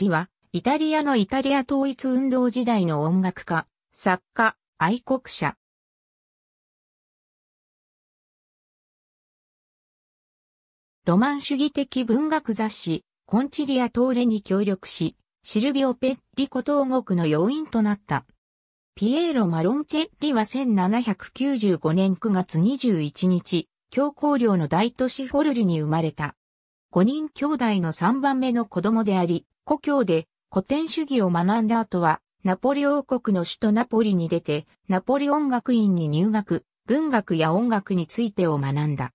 リは、イタリアのイタリア統一運動時代の音楽家、作家、愛国者。ロマン主義的文学雑誌、コンチリア・トーレに協力し、シルビオ・ペッリコ東国の要因となった。ピエーロ・マロンチェッリは1795年9月21日、教皇領の大都市フォルルに生まれた。5人兄弟の3番目の子供であり、故郷で古典主義を学んだ後は、ナポリ王国の首都ナポリに出て、ナポリ音楽院に入学、文学や音楽についてを学んだ。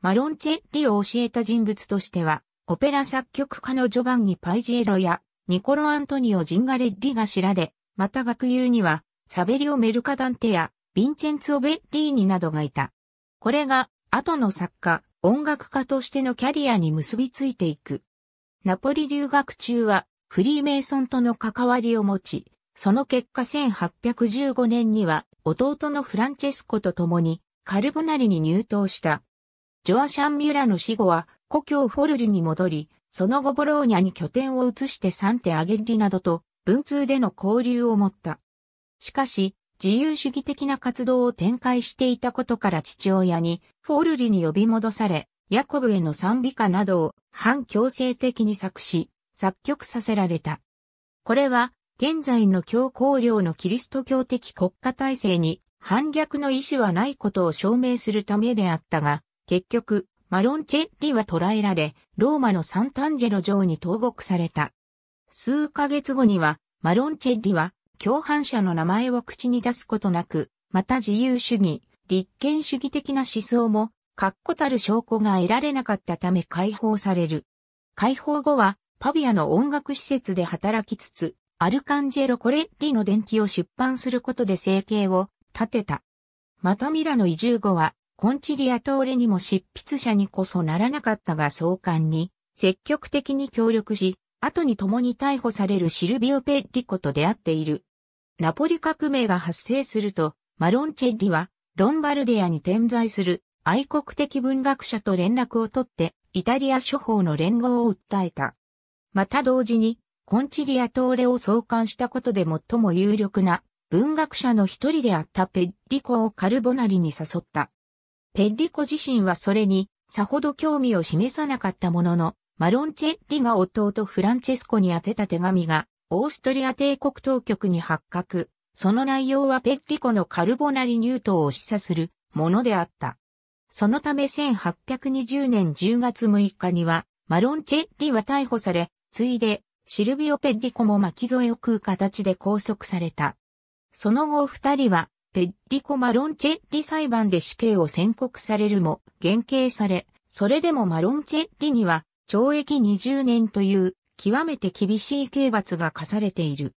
マロンチェッリを教えた人物としては、オペラ作曲家のジョバンニ・パイジエロやニコロ・アントニオ・ジンガレッリが知られ、また学友にはサベリオ・メルカダンテやヴィンチェンツオ・ベッリーニなどがいた。これが後の作家、音楽家としてのキャリアに結びついていく。ナポリ留学中はフリーメイソンとの関わりを持ち、その結果1815年には弟のフランチェスコと共にカルボナリに入党した。ジョアシャン・ミュラの死後は故郷フォルリに戻り、その後ボローニャに拠点を移してサンテ・アゲリなどと文通での交流を持った。しかし、自由主義的な活動を展開していたことから父親にフォルリに呼び戻され、ヤコブへの賛美歌などを反強制的に作詞、作曲させられた。これは、現在の教皇領のキリスト教的国家体制に反逆の意思はないことを証明するためであったが、結局、マロンチェッリは捕らえられ、ローマのサンタンジェロ城に投獄された。数ヶ月後には、マロンチェッリは、共犯者の名前を口に出すことなく、また自由主義、立憲主義的な思想も確固たる証拠が得られなかったため解放される。解放後は、パビアの音楽施設で働きつつ、アルカンジェロ・コレッリの伝記を出版することで生計を立てた。またミラの移住後は、コンチリアトーレにも執筆者にこそならなかったが相関に積極的に協力し、後に共に逮捕されるシルビオ・ペッリコと出会っている。ナポリ革命が発生すると、マロンチェッリはロンバルディアに点在する愛国的文学者と連絡を取ってイタリア諸法の連合を訴えた。また同時にコンチリアトーレを創刊したことで最も有力な文学者の一人であったペッリコをカルボナリに誘った。ペッリコ自身はそれにさほど興味を示さなかったものの、マロンチェッリが弟フランチェスコに宛てた手紙がオーストリア帝国当局に発覚。その内容はペッリコのカルボナリ入党を示唆するものであった。そのため1820年10月6日には、マロンチェッリは逮捕され、ついで、シルビオ・ペッリコも巻き添えを食う形で拘束された。その後二人は、ペッリコ・マロンチェッリ裁判で死刑を宣告されるも、減刑され、それでもマロンチェッリには、懲役20年という、極めて厳しい刑罰が課されている。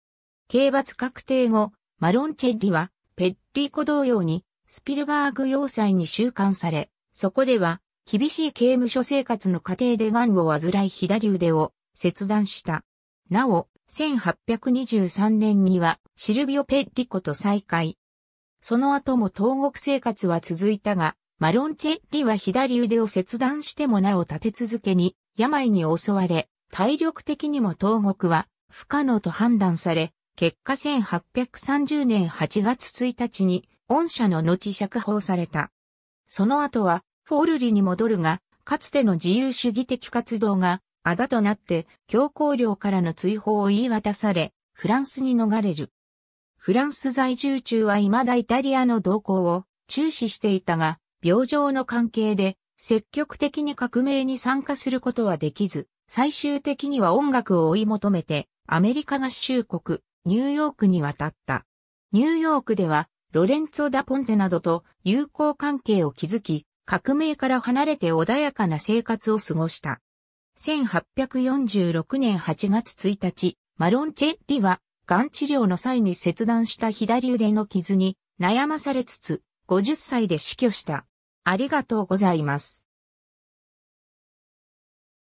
刑罰確定後、マロンチェッリは、ペッリコ同様に、スピルバーグ要塞に収監され、そこでは、厳しい刑務所生活の過程で癌を患い左腕を切断した。なお、1823年にはシルビオ・ペッリコと再会。その後も投獄生活は続いたが、マロンチェッリは左腕を切断してもなお立て続けに病に襲われ、体力的にも投獄は不可能と判断され、結果1830年8月1日に恩赦の後釈放された。その後は、フォールリに戻るが、かつての自由主義的活動が、あだとなって、強行領からの追放を言い渡され、フランスに逃れる。フランス在住中は未だイタリアの動向を注視していたが、病状の関係で積極的に革命に参加することはできず、最終的には音楽を追い求めてアメリカ合衆国、ニューヨークに渡った。ニューヨークではロレンツォ・ダ・ポンテなどと友好関係を築き、革命から離れて穏やかな生活を過ごした。1846年8月1日、マロンチェッリは、がん治療の際に切断した左腕の傷に悩まされつつ、50歳で死去した。ありがとうございます。